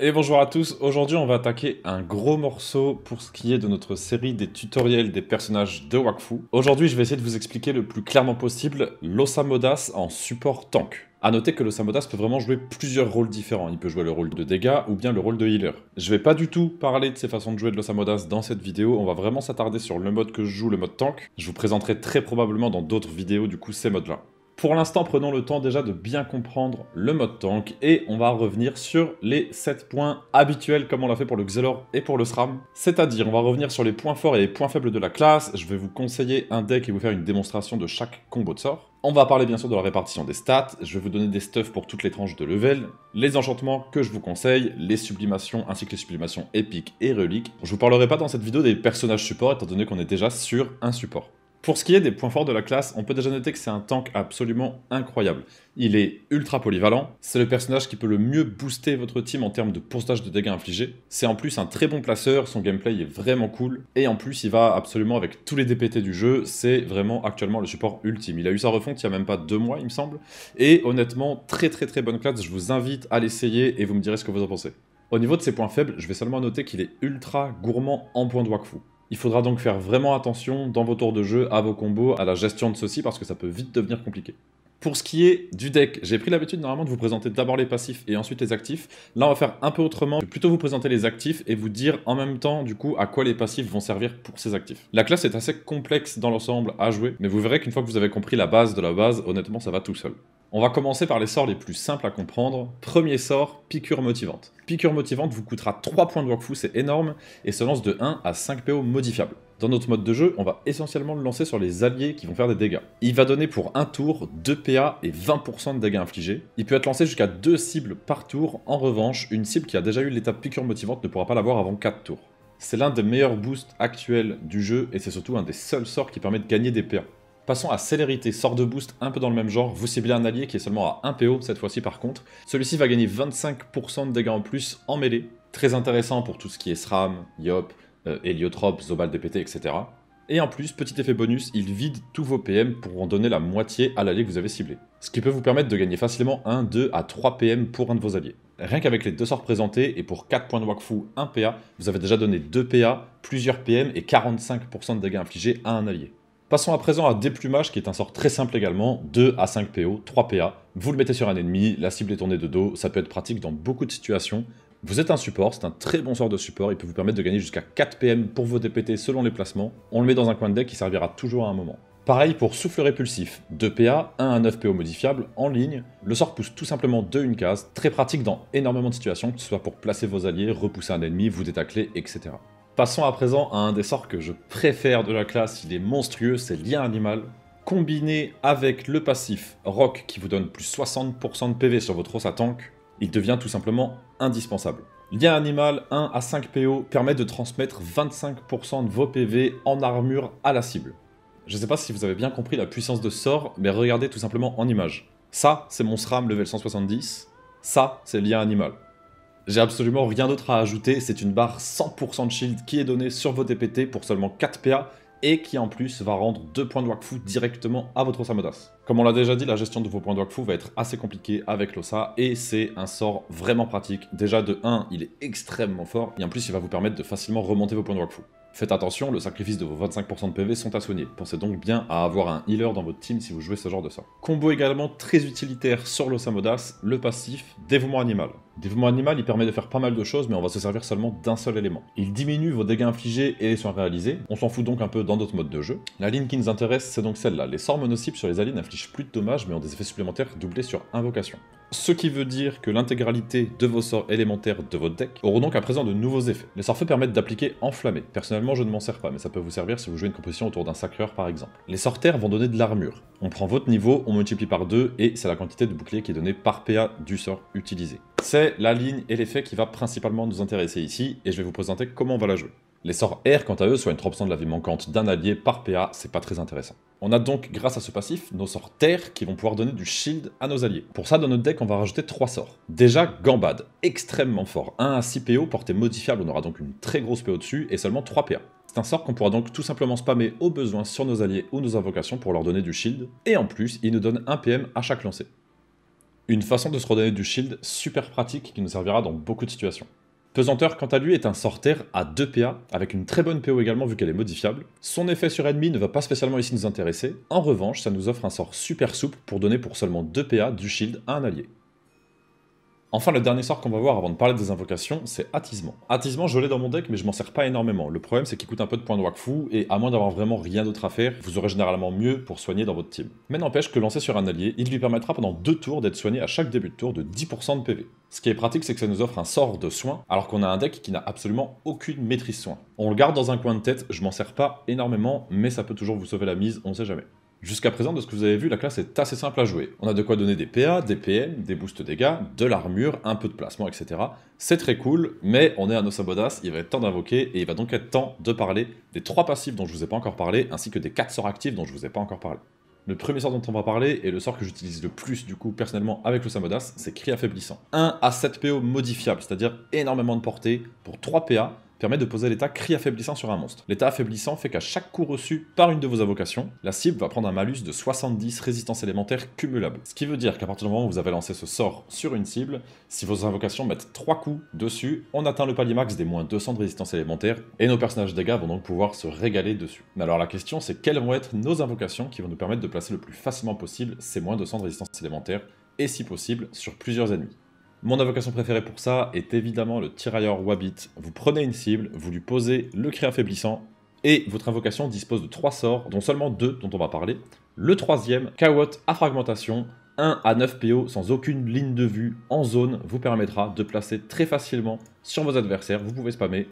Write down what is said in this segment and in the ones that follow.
Et bonjour à tous, aujourd'hui on va attaquer un gros morceau pour ce qui est de notre série des tutoriels des personnages de Wakfu. Aujourd'hui je vais essayer de vous expliquer le plus clairement possible l'Osamodas en support tank. A noter que l'Osamodas peut vraiment jouer plusieurs rôles différents. Il peut jouer le rôle de dégâts ou bien le rôle de healer. Je vais pas du tout parler de ces façons de jouer de l'Osamodas dans cette vidéo. On va vraiment s'attarder sur le mode que je joue, le mode tank. Je vous présenterai très probablement dans d'autres vidéos du coup ces modes-là. Pour l'instant, prenons le temps déjà de bien comprendre le mode tank et on va revenir sur les 7 points habituels comme on l'a fait pour le Xelor et pour le SRAM. C'est-à-dire, on va revenir sur les points forts et les points faibles de la classe. Je vais vous conseiller un deck et vous faire une démonstration de chaque combo de sort. On va parler bien sûr de la répartition des stats, je vais vous donner des stuffs pour toutes les tranches de level, les enchantements que je vous conseille, les sublimations ainsi que les sublimations épiques et reliques. Je vous parlerai pas dans cette vidéo des personnages supports étant donné qu'on est déjà sur un support. Pour ce qui est des points forts de la classe, on peut déjà noter que c'est un tank absolument incroyable. Il est ultra polyvalent, c'est le personnage qui peut le mieux booster votre team en termes de pourcentage de dégâts infligés. C'est en plus un très bon placeur, son gameplay est vraiment cool, et en plus il va absolument avec tous les DPT du jeu, c'est vraiment actuellement le support ultime. Il a eu sa refonte il y a même pas deux mois il me semble, et honnêtement très très très bonne classe, je vous invite à l'essayer et vous me direz ce que vous en pensez. Au niveau de ses points faibles, je vais seulement noter qu'il est ultra gourmand en points de Wakfu. Il faudra donc faire vraiment attention dans vos tours de jeu, à vos combos, à la gestion de ceci, parce que ça peut vite devenir compliqué. Pour ce qui est du deck, j'ai pris l'habitude normalement de vous présenter d'abord les passifs et ensuite les actifs. Là, on va faire un peu autrement. Je vais plutôt vous présenter les actifs et vous dire en même temps du coup à quoi les passifs vont servir pour ces actifs. La classe est assez complexe dans l'ensemble à jouer, mais vous verrez qu'une fois que vous avez compris la base de la base, honnêtement, ça va tout seul. On va commencer par les sorts les plus simples à comprendre. Premier sort, piqûre motivante. Piqûre motivante vous coûtera 3 points de Wakfu, c'est énorme, et se lance de 1 à 5 PO modifiables. Dans notre mode de jeu, on va essentiellement le lancer sur les alliés qui vont faire des dégâts. Il va donner pour un tour 2 PA et 20% de dégâts infligés. Il peut être lancé jusqu'à 2 cibles par tour. En revanche, une cible qui a déjà eu l'étape piqûre motivante ne pourra pas l'avoir avant 4 tours. C'est l'un des meilleurs boosts actuels du jeu et c'est surtout un des seuls sorts qui permet de gagner des PA. Passons à Célérité, sort de boost un peu dans le même genre, vous ciblez un allié qui est seulement à 1 PO cette fois-ci par contre. Celui-ci va gagner 25% de dégâts en plus en mêlée. Très intéressant pour tout ce qui est SRAM, Yop, euh, zobal DPT, etc. Et en plus, petit effet bonus, il vide tous vos PM pour en donner la moitié à l'allié que vous avez ciblé. Ce qui peut vous permettre de gagner facilement 1, 2 à 3 PM pour un de vos alliés. Rien qu'avec les deux sorts présentés, et pour 4 points de Wakfu, 1 PA, vous avez déjà donné 2 PA, plusieurs PM et 45% de dégâts infligés à un allié. Passons à présent à Déplumage, qui est un sort très simple également, 2 à 5 PO, 3 PA. Vous le mettez sur un ennemi, la cible est tournée de dos, ça peut être pratique dans beaucoup de situations, vous êtes un support, c'est un très bon sort de support, il peut vous permettre de gagner jusqu'à 4 PM pour vos DPT selon les placements. On le met dans un coin de deck qui servira toujours à un moment. Pareil pour souffle répulsif, 2 PA, 1 à 9 PO modifiable en ligne. Le sort pousse tout simplement de une case, très pratique dans énormément de situations, que ce soit pour placer vos alliés, repousser un ennemi, vous détacler, etc. Passons à présent à un des sorts que je préfère de la classe, il est monstrueux, c'est lien animal. Combiné avec le passif Rock qui vous donne plus 60% de PV sur votre os à tank, il devient tout simplement indispensable. Lien animal 1 à 5 PO permet de transmettre 25% de vos PV en armure à la cible. Je ne sais pas si vous avez bien compris la puissance de sort, mais regardez tout simplement en image. Ça, c'est mon SRAM level 170. Ça, c'est lien animal. J'ai absolument rien d'autre à ajouter, c'est une barre 100% de shield qui est donnée sur vos DPT pour seulement 4 PA et qui en plus va rendre 2 points de Wakfu directement à votre Samodas. Comme on l'a déjà dit, la gestion de vos points de Wakfu va être assez compliquée avec l'Osa et c'est un sort vraiment pratique. Déjà de 1, il est extrêmement fort et en plus il va vous permettre de facilement remonter vos points de Wakfu. Faites attention, le sacrifice de vos 25% de PV sont à soigner. Pensez donc bien à avoir un healer dans votre team si vous jouez ce genre de sort. Combo également très utilitaire sur l'osamodas, le passif Dévouement Animal. Dévouement Animal, il permet de faire pas mal de choses, mais on va se servir seulement d'un seul élément. Il diminue vos dégâts infligés et les soins réalisés. On s'en fout donc un peu dans d'autres modes de jeu. La ligne qui nous intéresse, c'est donc celle-là. Les sorts monocibles sur les alliés n'infligent plus de dommages, mais ont des effets supplémentaires doublés sur invocation. Ce qui veut dire que l'intégralité de vos sorts élémentaires de votre deck auront donc à présent de nouveaux effets. Les sorts feu permettent d'appliquer enflammé. Personnellement, je ne m'en sers pas, mais ça peut vous servir si vous jouez une composition autour d'un sacreur par exemple. Les sorts vont donner de l'armure. On prend votre niveau, on multiplie par 2 et c'est la quantité de bouclier qui est donnée par PA du sort utilisé. C'est la ligne et l'effet qui va principalement nous intéresser ici et je vais vous présenter comment on va la jouer. Les sorts air, quant à eux, une 3% de la vie manquante d'un allié par PA, c'est pas très intéressant. On a donc, grâce à ce passif, nos sorts terre qui vont pouvoir donner du shield à nos alliés. Pour ça, dans notre deck, on va rajouter 3 sorts. Déjà, Gambad, extrêmement fort. 1 à 6 PO, portée modifiable, on aura donc une très grosse PO dessus, et seulement 3 PA. C'est un sort qu'on pourra donc tout simplement spammer au besoin sur nos alliés ou nos invocations pour leur donner du shield, et en plus, il nous donne 1 PM à chaque lancer. Une façon de se redonner du shield super pratique qui nous servira dans beaucoup de situations. Pesanteur, quant à lui, est un sorteur à 2 PA, avec une très bonne PO également vu qu'elle est modifiable. Son effet sur ennemi ne va pas spécialement ici nous intéresser, en revanche, ça nous offre un sort super souple pour donner pour seulement 2 PA du shield à un allié. Enfin, le dernier sort qu'on va voir avant de parler des invocations, c'est Attisement. Attisement, je l'ai dans mon deck, mais je m'en sers pas énormément. Le problème, c'est qu'il coûte un peu de points de Wakfu, et à moins d'avoir vraiment rien d'autre à faire, vous aurez généralement mieux pour soigner dans votre team. Mais n'empêche que lancé sur un allié, il lui permettra pendant deux tours d'être soigné à chaque début de tour de 10% de PV. Ce qui est pratique, c'est que ça nous offre un sort de soin, alors qu'on a un deck qui n'a absolument aucune maîtrise soin. On le garde dans un coin de tête, je m'en sers pas énormément, mais ça peut toujours vous sauver la mise, on sait jamais. Jusqu'à présent, de ce que vous avez vu, la classe est assez simple à jouer. On a de quoi donner des PA, des PM, des boosts dégâts, de l'armure, un peu de placement, etc. C'est très cool, mais on est à nos il va être temps d'invoquer, et il va donc être temps de parler des trois passifs dont je ne vous ai pas encore parlé, ainsi que des quatre sorts actifs dont je ne vous ai pas encore parlé. Le premier sort dont on va parler, et le sort que j'utilise le plus du coup personnellement avec le c'est Cri Affaiblissant. 1 à 7 PO modifiable, c'est-à-dire énormément de portée pour 3 PA, permet de poser l'état cri affaiblissant sur un monstre. L'état affaiblissant fait qu'à chaque coup reçu par une de vos invocations, la cible va prendre un malus de 70 résistances élémentaires cumulables. Ce qui veut dire qu'à partir du moment où vous avez lancé ce sort sur une cible, si vos invocations mettent 3 coups dessus, on atteint le palier max des moins 200 de résistances élémentaires, et nos personnages dégâts vont donc pouvoir se régaler dessus. Mais Alors la question c'est quelles vont être nos invocations qui vont nous permettre de placer le plus facilement possible ces moins 200 de résistances élémentaires, et si possible sur plusieurs ennemis. Mon invocation préférée pour ça est évidemment le tirailleur Wabbit. Vous prenez une cible, vous lui posez le cri affaiblissant, et votre invocation dispose de 3 sorts, dont seulement 2 dont on va parler. Le troisième, Kawot à fragmentation, 1 à 9 PO sans aucune ligne de vue en zone vous permettra de placer très facilement sur vos adversaires, vous pouvez spammer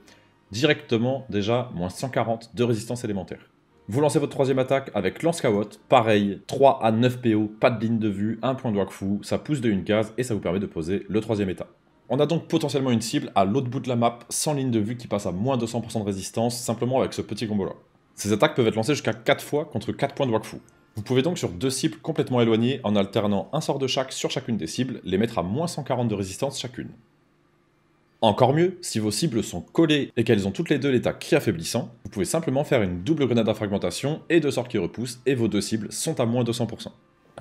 directement déjà moins 140 de résistance élémentaire. Vous lancez votre troisième attaque avec Lance Kawot. Pareil, 3 à 9 PO, pas de ligne de vue, un point de Wakfu, ça pousse de une case et ça vous permet de poser le troisième état. On a donc potentiellement une cible à l'autre bout de la map, sans ligne de vue qui passe à moins 200% de résistance, simplement avec ce petit combo-là. Ces attaques peuvent être lancées jusqu'à 4 fois contre 4 points de Wakfu. Vous pouvez donc sur deux cibles complètement éloignées, en alternant un sort de chaque sur chacune des cibles, les mettre à moins 140 de résistance chacune. Encore mieux, si vos cibles sont collées et qu'elles ont toutes les deux l'état qui affaiblissant, vous pouvez simplement faire une double grenade à fragmentation et deux sorts qui repoussent et vos deux cibles sont à moins de 200%.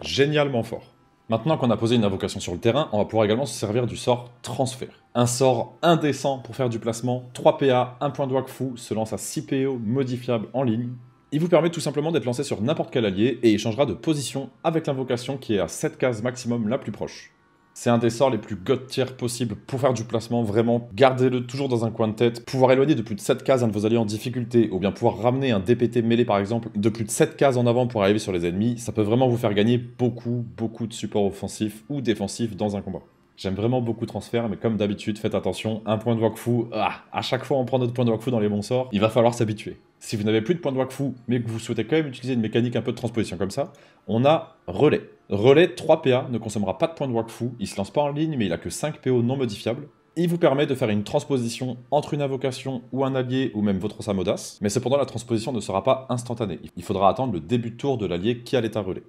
Génialement fort. Maintenant qu'on a posé une invocation sur le terrain, on va pouvoir également se servir du sort transfert. Un sort indécent pour faire du placement, 3 PA, 1 point de fou, se lance à 6 PO modifiable en ligne. Il vous permet tout simplement d'être lancé sur n'importe quel allié et il changera de position avec l'invocation qui est à 7 cases maximum la plus proche. C'est un des sorts les plus god tier possible pour faire du placement, vraiment. Gardez-le toujours dans un coin de tête. Pouvoir éloigner de plus de 7 cases un de vos alliés en difficulté, ou bien pouvoir ramener un DPT mêlé par exemple de plus de 7 cases en avant pour arriver sur les ennemis, ça peut vraiment vous faire gagner beaucoup, beaucoup de support offensif ou défensif dans un combat. J'aime vraiment beaucoup transfert, mais comme d'habitude, faites attention, un point de Wakfu, ah, à chaque fois on prend notre point de Wakfu dans les bons sorts, il va falloir s'habituer. Si vous n'avez plus de point de Wakfu, mais que vous souhaitez quand même utiliser une mécanique un peu de transposition comme ça, on a relais. Relais 3 PA ne consommera pas de point de Wakfu, il se lance pas en ligne, mais il a que 5 PO non modifiables. Il vous permet de faire une transposition entre une invocation ou un allié ou même votre Samodas, mais cependant la transposition ne sera pas instantanée. Il faudra attendre le début de tour de l'allié qui a l'état relais.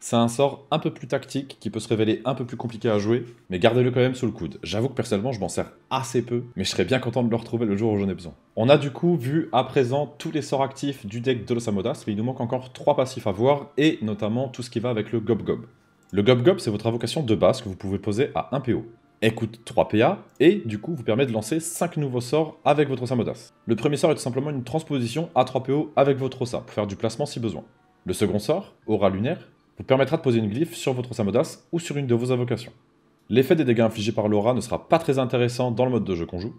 C'est un sort un peu plus tactique qui peut se révéler un peu plus compliqué à jouer, mais gardez-le quand même sous le coude. J'avoue que personnellement, je m'en sers assez peu, mais je serais bien content de le retrouver le jour où j'en ai besoin. On a du coup vu à présent tous les sorts actifs du deck de Los mais il nous manque encore trois passifs à voir, et notamment tout ce qui va avec le Gob Gob. Le Gob Gob, c'est votre invocation de base que vous pouvez poser à 1 PO. Elle coûte 3 PA et du coup vous permet de lancer 5 nouveaux sorts avec votre Samodas. Le premier sort est tout simplement une transposition à 3 PO avec votre Ossa pour faire du placement si besoin. Le second sort, Aura Lunaire, vous permettra de poser une glyphe sur votre Samodas ou sur une de vos invocations. L'effet des dégâts infligés par l'aura ne sera pas très intéressant dans le mode de jeu qu'on joue.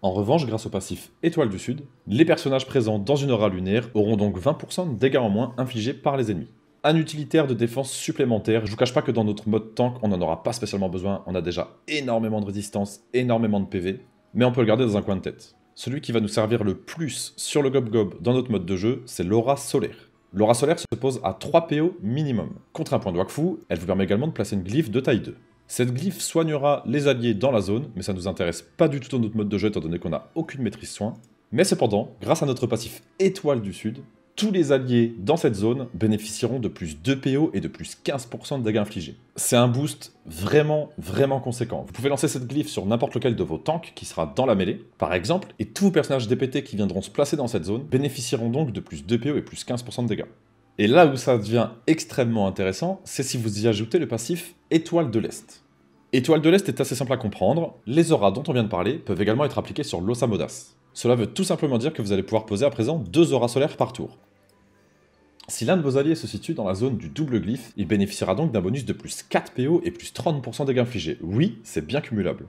En revanche, grâce au passif Étoile du Sud, les personnages présents dans une aura lunaire auront donc 20% de dégâts en moins infligés par les ennemis. Un utilitaire de défense supplémentaire, je vous cache pas que dans notre mode tank, on n'en aura pas spécialement besoin, on a déjà énormément de résistance, énormément de PV, mais on peut le garder dans un coin de tête. Celui qui va nous servir le plus sur le Gob Gob dans notre mode de jeu, c'est l'aura solaire. L'aura solaire se pose à 3 PO minimum. Contre un point de Wakfu, elle vous permet également de placer une glyphe de taille 2. Cette glyphe soignera les alliés dans la zone, mais ça ne nous intéresse pas du tout dans notre mode de jeu étant donné qu'on n'a aucune maîtrise soin. Mais cependant, grâce à notre passif Étoile du Sud, tous les alliés dans cette zone bénéficieront de plus 2 PO et de plus 15% de dégâts infligés. C'est un boost vraiment, vraiment conséquent. Vous pouvez lancer cette glyphe sur n'importe lequel de vos tanks qui sera dans la mêlée, par exemple, et tous vos personnages DPT qui viendront se placer dans cette zone bénéficieront donc de plus 2 PO et plus 15% de dégâts. Et là où ça devient extrêmement intéressant, c'est si vous y ajoutez le passif Étoile de l'Est. Étoile de l'Est est assez simple à comprendre, les auras dont on vient de parler peuvent également être appliquées sur Modas. Cela veut tout simplement dire que vous allez pouvoir poser à présent deux auras solaires par tour. Si l'un de vos alliés se situe dans la zone du double glyphe, il bénéficiera donc d'un bonus de plus 4 PO et plus 30% dégâts infligés. Oui, c'est bien cumulable.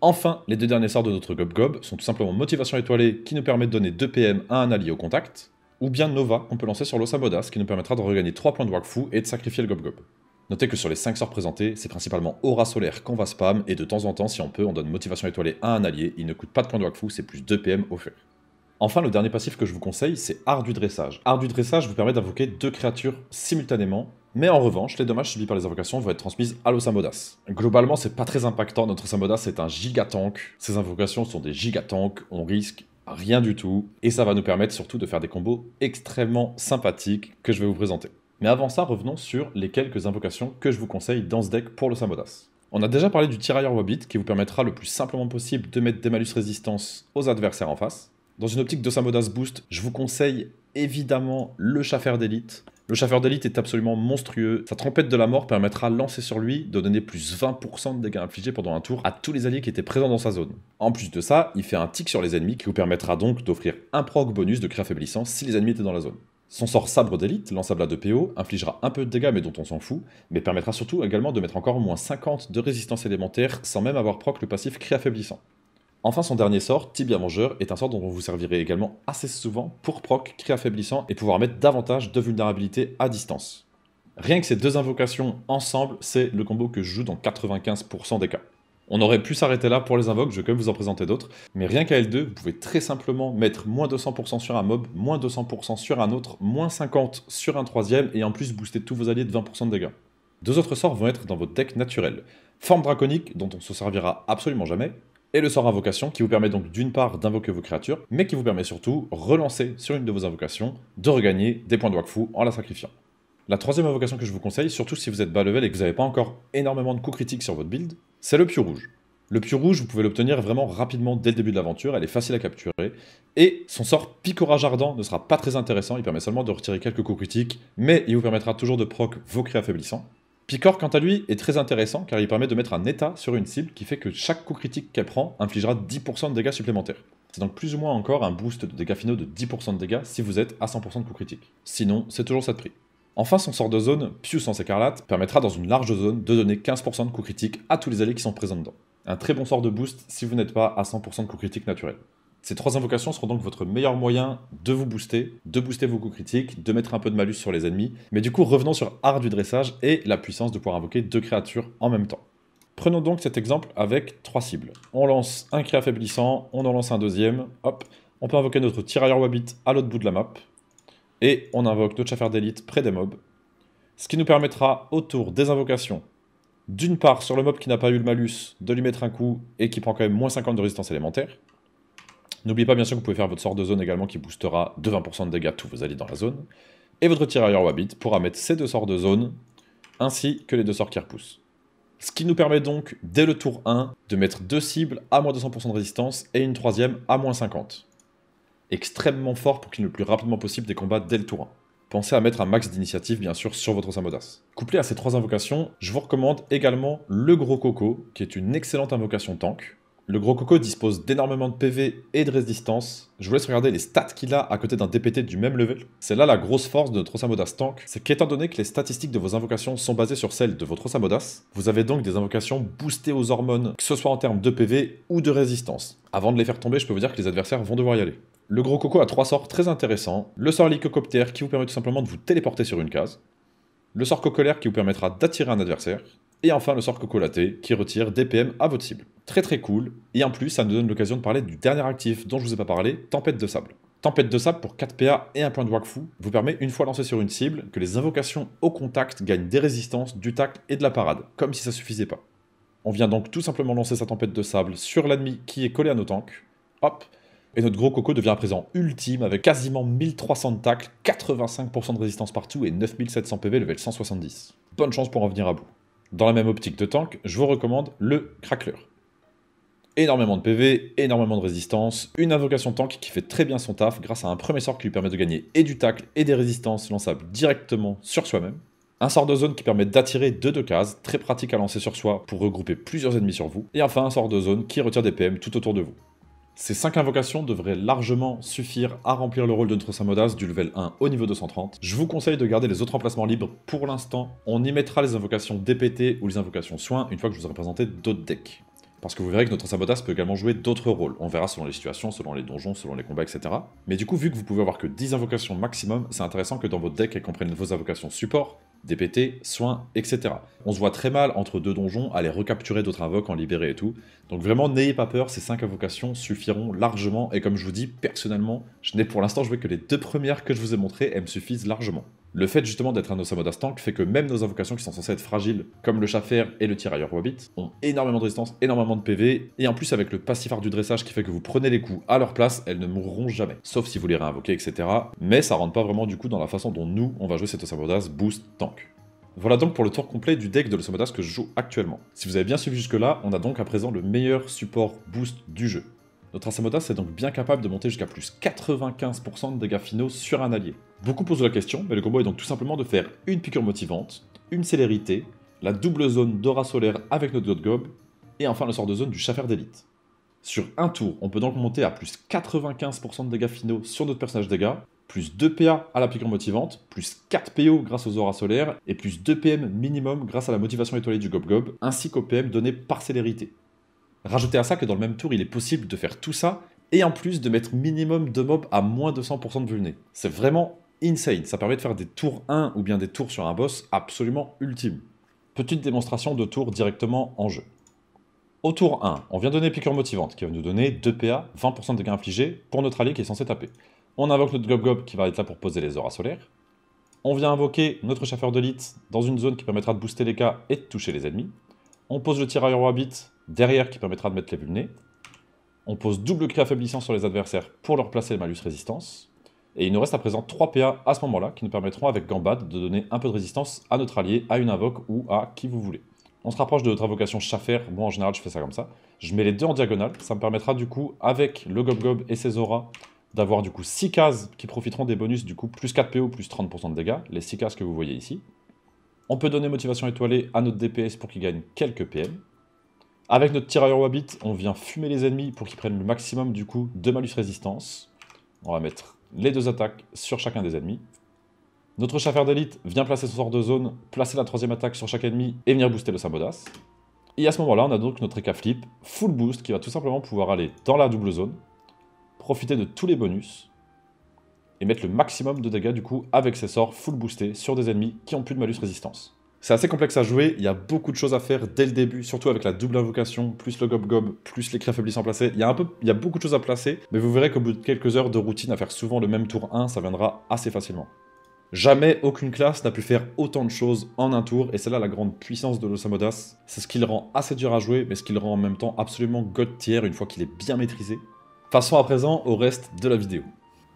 Enfin, les deux derniers sorts de notre Gob Gob sont tout simplement Motivation étoilée qui nous permet de donner 2 PM à un allié au contact, ou bien Nova qu'on peut lancer sur l'Osamodas qui nous permettra de regagner 3 points de Wakfu et de sacrifier le Gob Gob. Notez que sur les 5 sorts présentés, c'est principalement Aura Solaire qu'on va spam, et de temps en temps, si on peut, on donne Motivation étoilée à un allié, il ne coûte pas de points de Wakfu, c'est plus 2 PM offert. Enfin, le dernier passif que je vous conseille, c'est Art du dressage. Art du dressage vous permet d'invoquer deux créatures simultanément, mais en revanche, les dommages subis par les invocations vont être transmises à l'Osamodas. Globalement, c'est pas très impactant, notre Osamodas est un giga tank, ces invocations sont des giga tanks, on risque rien du tout, et ça va nous permettre surtout de faire des combos extrêmement sympathiques que je vais vous présenter. Mais avant ça, revenons sur les quelques invocations que je vous conseille dans ce deck pour l'Osamodas. On a déjà parlé du tirailleur Wabbit qui vous permettra le plus simplement possible de mettre des malus résistance aux adversaires en face. Dans une optique de Samodas Boost, je vous conseille évidemment le Chaffeur d'élite. Le Chaffeur d'élite est absolument monstrueux. Sa trompette de la mort permettra, lancer sur lui, de donner plus 20% de dégâts infligés pendant un tour à tous les alliés qui étaient présents dans sa zone. En plus de ça, il fait un tic sur les ennemis qui vous permettra donc d'offrir un proc bonus de cri affaiblissant si les ennemis étaient dans la zone. Son sort sabre d'élite, lançable à 2 PO, infligera un peu de dégâts mais dont on s'en fout, mais permettra surtout également de mettre encore moins 50 de résistance élémentaire sans même avoir proc le passif cri affaiblissant. Enfin, son dernier sort, Tibia Vengeur, est un sort dont vous servirez également assez souvent pour proc, cri affaiblissant et pouvoir mettre davantage de vulnérabilité à distance. Rien que ces deux invocations ensemble, c'est le combo que je joue dans 95% des cas. On aurait pu s'arrêter là pour les invoques, je vais quand même vous en présenter d'autres, mais rien qu'à L2, vous pouvez très simplement mettre moins 200% sur un mob, moins 200% sur un autre, moins 50 sur un troisième, et en plus booster tous vos alliés de 20% de dégâts. Deux autres sorts vont être dans votre deck naturel. Forme draconique, dont on ne se servira absolument jamais, et le sort invocation qui vous permet donc d'une part d'invoquer vos créatures, mais qui vous permet surtout relancer sur une de vos invocations de regagner des points de Wakfu en la sacrifiant. La troisième invocation que je vous conseille, surtout si vous êtes bas level et que vous n'avez pas encore énormément de coups critiques sur votre build, c'est le Pieu Rouge. Le Pieu Rouge, vous pouvez l'obtenir vraiment rapidement dès le début de l'aventure, elle est facile à capturer, et son sort Picorage Ardent ne sera pas très intéressant, il permet seulement de retirer quelques coups critiques, mais il vous permettra toujours de proc vos créatures affaiblissants. Picor, quant à lui, est très intéressant car il permet de mettre un état sur une cible qui fait que chaque coup critique qu'elle prend infligera 10% de dégâts supplémentaires. C'est donc plus ou moins encore un boost de dégâts finaux de 10% de dégâts si vous êtes à 100% de coup critique. Sinon, c'est toujours ça de prix. Enfin, son sort de zone, Pius en écarlate, permettra dans une large zone de donner 15% de coup critique à tous les alliés qui sont présents dedans. Un très bon sort de boost si vous n'êtes pas à 100% de coup critique naturel. Ces trois invocations seront donc votre meilleur moyen de vous booster, de booster vos coups critiques, de mettre un peu de malus sur les ennemis. Mais du coup, revenons sur art du dressage et la puissance de pouvoir invoquer deux créatures en même temps. Prenons donc cet exemple avec trois cibles. On lance un cri affaiblissant, on en lance un deuxième, hop. On peut invoquer notre tirailleur Wabbit à l'autre bout de la map. Et on invoque notre chaffeur d'élite près des mobs. Ce qui nous permettra, autour des invocations, d'une part sur le mob qui n'a pas eu le malus, de lui mettre un coup et qui prend quand même moins 50 de résistance élémentaire. N'oubliez pas bien sûr que vous pouvez faire votre sort de zone également qui boostera de 20% de dégâts tous vos alliés dans la zone. Et votre tirailleur Wabbit pourra mettre ces deux sorts de zone ainsi que les deux sorts qui repoussent. Ce qui nous permet donc, dès le tour 1, de mettre deux cibles à moins 200% de résistance et une troisième à moins 50. Extrêmement fort pour qu'il le plus rapidement possible des combats dès le tour 1. Pensez à mettre un max d'initiative bien sûr sur votre Samodas. Couplé à ces trois invocations, je vous recommande également le Gros Coco, qui est une excellente invocation tank, le gros coco dispose d'énormément de PV et de résistance. Je vous laisse regarder les stats qu'il a à côté d'un DPT du même level. C'est là la grosse force de notre Osamodas Tank, c'est qu'étant donné que les statistiques de vos invocations sont basées sur celles de votre Osamodas, vous avez donc des invocations boostées aux hormones, que ce soit en termes de PV ou de résistance. Avant de les faire tomber, je peux vous dire que les adversaires vont devoir y aller. Le gros coco a trois sorts très intéressants. Le sort hélicoptère qui vous permet tout simplement de vous téléporter sur une case. Le sort cocolaire qui vous permettra d'attirer un adversaire. Et enfin le sort cocolaté qui retire des à votre cible. Très très cool. Et en plus, ça nous donne l'occasion de parler du dernier actif dont je ne vous ai pas parlé, Tempête de Sable. Tempête de sable pour 4 PA et un point de Wakfu vous permet, une fois lancé sur une cible, que les invocations au contact gagnent des résistances, du tac et de la parade, comme si ça suffisait pas. On vient donc tout simplement lancer sa tempête de sable sur l'ennemi qui est collé à nos tanks. Hop Et notre gros coco devient à présent ultime avec quasiment 1300 de 85% de résistance partout et 9700 PV level 170. Bonne chance pour en venir à bout. Dans la même optique de tank, je vous recommande le Crackler énormément de PV, énormément de résistance, une invocation tank qui fait très bien son taf grâce à un premier sort qui lui permet de gagner et du tacle et des résistances lançables directement sur soi-même. Un sort de zone qui permet d'attirer deux de cases, très pratique à lancer sur soi pour regrouper plusieurs ennemis sur vous. Et enfin un sort de zone qui retire des PM tout autour de vous. Ces 5 invocations devraient largement suffire à remplir le rôle de notre Samodas du level 1 au niveau 230. Je vous conseille de garder les autres emplacements libres pour l'instant. On y mettra les invocations DPT ou les invocations soins une fois que je vous aurai présenté d'autres decks. Parce que vous verrez que notre sabotage peut également jouer d'autres rôles, on verra selon les situations, selon les donjons, selon les combats, etc. Mais du coup, vu que vous pouvez avoir que 10 invocations maximum, c'est intéressant que dans votre deck, elles comprennent vos invocations support, DPT, soins, etc. On se voit très mal entre deux donjons aller recapturer d'autres invoques, en libérer et tout. Donc vraiment, n'ayez pas peur, ces 5 invocations suffiront largement. Et comme je vous dis, personnellement, je n'ai pour l'instant joué que les deux premières que je vous ai montrées, elles me suffisent largement. Le fait justement d'être un Osamodas tank fait que même nos invocations qui sont censées être fragiles, comme le Chafer et le Tirailleur Wabbit, ont énormément de résistance, énormément de PV, et en plus avec le passifard du dressage qui fait que vous prenez les coups à leur place, elles ne mourront jamais, sauf si vous les réinvoquez, etc. Mais ça rentre pas vraiment du coup dans la façon dont nous, on va jouer cet Osamodas boost tank. Voilà donc pour le tour complet du deck de l'automatas que je joue actuellement. Si vous avez bien suivi jusque-là, on a donc à présent le meilleur support boost du jeu. Notre Asamotas est donc bien capable de monter jusqu'à plus 95% de dégâts finaux sur un allié. Beaucoup posent la question, mais le combo est donc tout simplement de faire une piqûre motivante, une célérité, la double zone d'aura solaire avec notre God Gob, et enfin le sort de zone du Chaffer d'élite. Sur un tour, on peut donc monter à plus 95% de dégâts finaux sur notre personnage dégâts, plus 2 PA à la piqûre motivante, plus 4 PO grâce aux auras solaires, et plus 2 PM minimum grâce à la motivation étoilée du Gob-Gob, ainsi qu'au PM donné par célérité. Rajoutez à ça que dans le même tour, il est possible de faire tout ça, et en plus de mettre minimum de mobs à moins de 100% de vulné. C'est vraiment insane, ça permet de faire des tours 1 ou bien des tours sur un boss absolument ultime. Petite démonstration de tour directement en jeu. Au tour 1, on vient donner piqûre motivante qui va nous donner 2 PA, 20% de dégâts infligés pour notre allié qui est censé taper. On invoque notre gob qui va être là pour poser les auras solaires. On vient invoquer notre chasseur de lit dans une zone qui permettra de booster les cas et de toucher les ennemis. On pose le tirailleur Wabbit derrière qui permettra de mettre les bulles On pose double cri affaiblissant sur les adversaires pour leur placer le malus résistance. Et il nous reste à présent 3 PA à ce moment-là qui nous permettront avec Gambad de donner un peu de résistance à notre allié, à une invoque ou à qui vous voulez. On se rapproche de notre invocation Chaffer, moi en général je fais ça comme ça. Je mets les deux en diagonale, ça me permettra du coup avec le gob -Gob et ses auras d'avoir du coup 6 cases qui profiteront des bonus du coup plus 4 PO plus 30% de dégâts, les 6 cases que vous voyez ici. On peut donner motivation étoilée à notre DPS pour qu'il gagne quelques PM. Avec notre tirailleur Wabbit, on vient fumer les ennemis pour qu'ils prennent le maximum du coup de malus résistance. On va mettre les deux attaques sur chacun des ennemis. Notre chasseur d'élite vient placer son sort de zone, placer la troisième attaque sur chaque ennemi et venir booster le Sabodas. Et à ce moment-là, on a donc notre Eka Flip, full boost, qui va tout simplement pouvoir aller dans la double zone, profiter de tous les bonus et mettre le maximum de dégâts du coup avec ses sorts full boostés sur des ennemis qui ont plus de malus résistance. C'est assez complexe à jouer, il y a beaucoup de choses à faire dès le début, surtout avec la double invocation, plus le gob-gob, plus les cris placé, Il y, a un peu, il y a beaucoup de choses à placer, mais vous verrez qu'au bout de quelques heures de routine à faire souvent le même tour 1, ça viendra assez facilement. Jamais aucune classe n'a pu faire autant de choses en un tour, et c'est là la grande puissance de l'Osamodas. C'est ce qui le rend assez dur à jouer, mais ce qui le rend en même temps absolument god tier une fois qu'il est bien maîtrisé. Passons à présent au reste de la vidéo.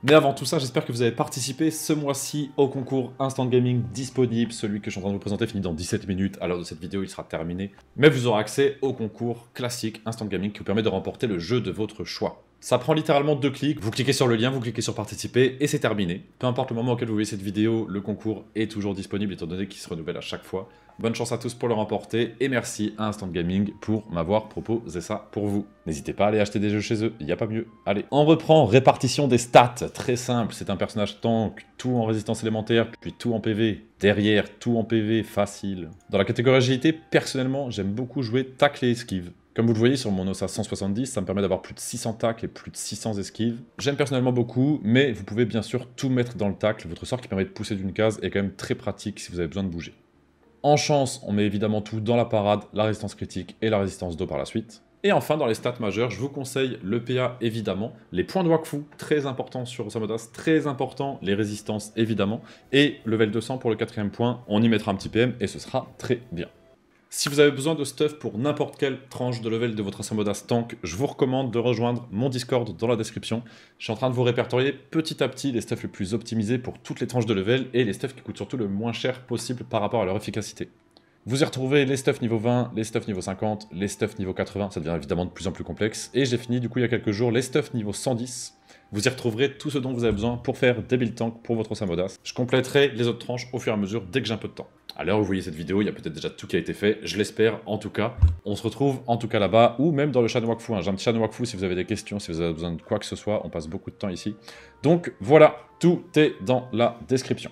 Mais avant tout ça, j'espère que vous avez participé ce mois-ci au concours Instant Gaming disponible. Celui que je suis en train de vous présenter finit dans 17 minutes. À l'heure de cette vidéo, il sera terminé. Mais vous aurez accès au concours classique Instant Gaming qui vous permet de remporter le jeu de votre choix. Ça prend littéralement deux clics, vous cliquez sur le lien, vous cliquez sur participer et c'est terminé. Peu importe le moment auquel vous voyez cette vidéo, le concours est toujours disponible étant donné qu'il se renouvelle à chaque fois. Bonne chance à tous pour le remporter et merci à Instant Gaming pour m'avoir proposé ça pour vous. N'hésitez pas à aller acheter des jeux chez eux, il n'y a pas mieux. Allez, on reprend répartition des stats, très simple, c'est un personnage tank, tout en résistance élémentaire, puis tout en PV, derrière, tout en PV, facile. Dans la catégorie agilité, personnellement, j'aime beaucoup jouer tacle et esquive. Comme vous le voyez sur mon OSA 170, ça me permet d'avoir plus de 600 tacles et plus de 600 esquives. J'aime personnellement beaucoup, mais vous pouvez bien sûr tout mettre dans le tacle. Votre sort qui permet de pousser d'une case est quand même très pratique si vous avez besoin de bouger. En chance, on met évidemment tout dans la parade, la résistance critique et la résistance d'eau par la suite. Et enfin, dans les stats majeures, je vous conseille le PA évidemment, les points de Wakfu, très important sur Samodas, très important, les résistances évidemment, et level 200 pour le quatrième point, on y mettra un petit PM et ce sera très bien. Si vous avez besoin de stuff pour n'importe quelle tranche de level de votre Samodas Tank, je vous recommande de rejoindre mon Discord dans la description. Je suis en train de vous répertorier petit à petit les stuffs les plus optimisés pour toutes les tranches de level et les stuffs qui coûtent surtout le moins cher possible par rapport à leur efficacité. Vous y retrouvez les stuffs niveau 20, les stuffs niveau 50, les stuffs niveau 80, ça devient évidemment de plus en plus complexe. Et j'ai fini du coup il y a quelques jours les stuffs niveau 110. Vous y retrouverez tout ce dont vous avez besoin pour faire des build tanks pour votre Samodas. Je compléterai les autres tranches au fur et à mesure dès que j'ai un peu de temps. Alors vous voyez cette vidéo, il y a peut-être déjà tout qui a été fait. Je l'espère, en tout cas. On se retrouve, en tout cas, là-bas, ou même dans le chat de Wakfu. Hein. J'ai un si vous avez des questions, si vous avez besoin de quoi que ce soit. On passe beaucoup de temps ici. Donc, voilà, tout est dans la description.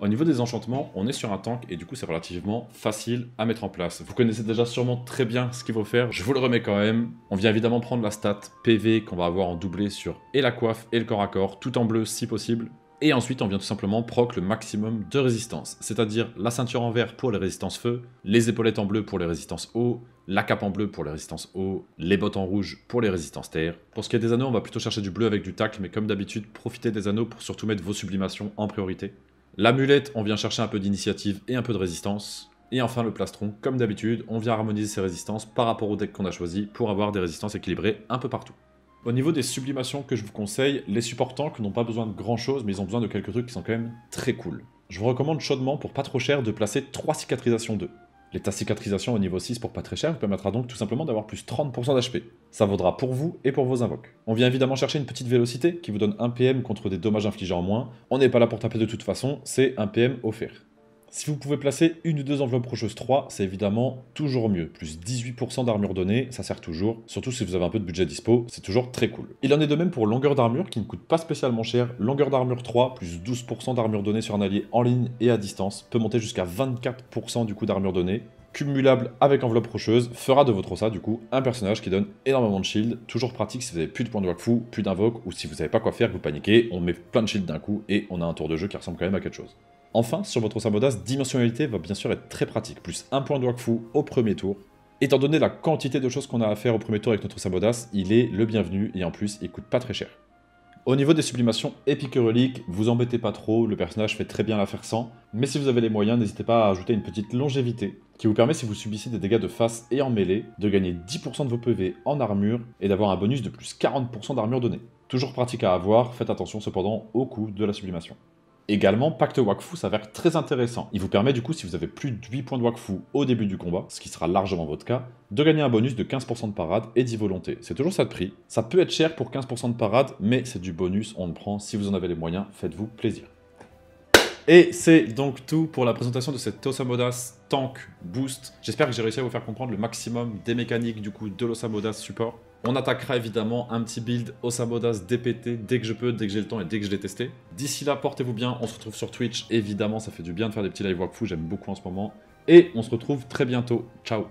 Au niveau des enchantements, on est sur un tank et du coup c'est relativement facile à mettre en place. Vous connaissez déjà sûrement très bien ce qu'il faut faire, je vous le remets quand même. On vient évidemment prendre la stat PV qu'on va avoir en doublé sur et la coiffe et le corps à corps, tout en bleu si possible. Et ensuite, on vient tout simplement proc le maximum de résistance, c'est-à-dire la ceinture en vert pour les résistances feu, les épaulettes en bleu pour les résistances eau, la cape en bleu pour les résistances eau, les bottes en rouge pour les résistances terre. Pour ce qui est des anneaux, on va plutôt chercher du bleu avec du tac, mais comme d'habitude, profitez des anneaux pour surtout mettre vos sublimations en priorité. L'amulette, on vient chercher un peu d'initiative et un peu de résistance. Et enfin le plastron, comme d'habitude, on vient harmoniser ses résistances par rapport au deck qu'on a choisi pour avoir des résistances équilibrées un peu partout. Au niveau des sublimations que je vous conseille, les supports tanks n'ont pas besoin de grand chose, mais ils ont besoin de quelques trucs qui sont quand même très cool. Je vous recommande chaudement, pour pas trop cher, de placer 3 cicatrisations 2. L'état cicatrisation au niveau 6 pour pas très cher vous permettra donc tout simplement d'avoir plus 30% d'HP. Ça vaudra pour vous et pour vos invoques. On vient évidemment chercher une petite vélocité qui vous donne 1 PM contre des dommages infligés en moins. On n'est pas là pour taper de toute façon, c'est 1 PM offert. Si vous pouvez placer une ou deux enveloppes rocheuses 3, c'est évidemment toujours mieux. Plus 18% d'armure donnée, ça sert toujours. Surtout si vous avez un peu de budget dispo, c'est toujours très cool. Il en est de même pour longueur d'armure qui ne coûte pas spécialement cher. Longueur d'armure 3, plus 12% d'armure donnée sur un allié en ligne et à distance, peut monter jusqu'à 24% du coût d'armure donnée cumulable avec enveloppe rocheuse, fera de votre ça du coup un personnage qui donne énormément de shield, toujours pratique si vous n'avez plus de points de wakfu, plus d'invoque, ou si vous savez pas quoi faire, vous paniquez, on met plein de shield d'un coup et on a un tour de jeu qui ressemble quand même à quelque chose. Enfin, sur votre Samodas, dimensionnalité va bien sûr être très pratique, plus un point de Wakfu au premier tour. Étant donné la quantité de choses qu'on a à faire au premier tour avec notre Samodas, il est le bienvenu et en plus il coûte pas très cher. Au niveau des sublimations épiques reliques, vous embêtez pas trop, le personnage fait très bien l'affaire sans, mais si vous avez les moyens, n'hésitez pas à ajouter une petite longévité, qui vous permet si vous subissez des dégâts de face et en mêlée, de gagner 10% de vos PV en armure et d'avoir un bonus de plus 40% d'armure donnée. Toujours pratique à avoir, faites attention cependant au coût de la sublimation. Également, Pacte Wakfu s'avère très intéressant. Il vous permet du coup, si vous avez plus de 8 points de Wakfu au début du combat, ce qui sera largement votre cas, de gagner un bonus de 15% de parade et 10 volontés. C'est toujours ça de prix. Ça peut être cher pour 15% de parade, mais c'est du bonus, on le prend. Si vous en avez les moyens, faites-vous plaisir. Et c'est donc tout pour la présentation de cette Osamodas Tank Boost. J'espère que j'ai réussi à vous faire comprendre le maximum des mécaniques du coup de l'Osamodas support. On attaquera évidemment un petit build Osamodas DPT dès que je peux, dès que j'ai le temps et dès que je l'ai testé. D'ici là, portez-vous bien, on se retrouve sur Twitch. Évidemment, ça fait du bien de faire des petits live WAPFU. j'aime beaucoup en ce moment. Et on se retrouve très bientôt. Ciao